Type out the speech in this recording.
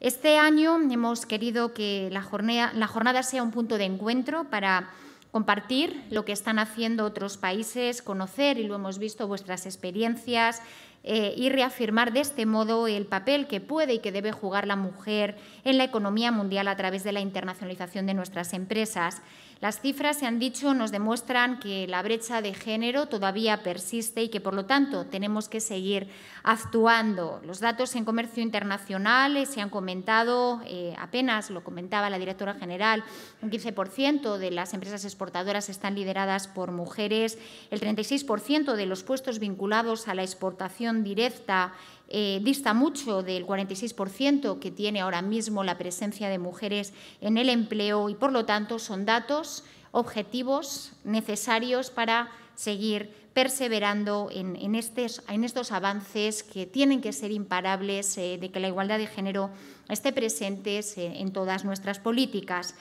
Este año hemos querido que la jornada, sea un punto de encuentro para compartir lo que están haciendo otros países, conocer, y lo hemos visto, vuestras experiencias eh, y reafirmar de este modo el papel que puede y que debe jugar la mujer en la economía mundial a través de la internacionalización de nuestras empresas. Las cifras, se han dicho, nos demuestran que la brecha de género todavía persiste y que, por lo tanto, tenemos que seguir actuando. Los datos en comercio internacional eh, se han comentado, eh, apenas lo comentaba la directora general, un 15% de las empresas exportadoras están lideradas por mujeres, el 36% de los puestos vinculados a la exportación directa eh, dista mucho del 46% que tiene ahora mismo la presencia de mujeres en el empleo y, por lo tanto, son datos objetivos necesarios para seguir perseverando en, estos avances que tienen que ser imparables eh, de que la igualdad de género esté presente eh, en todas nuestras políticas.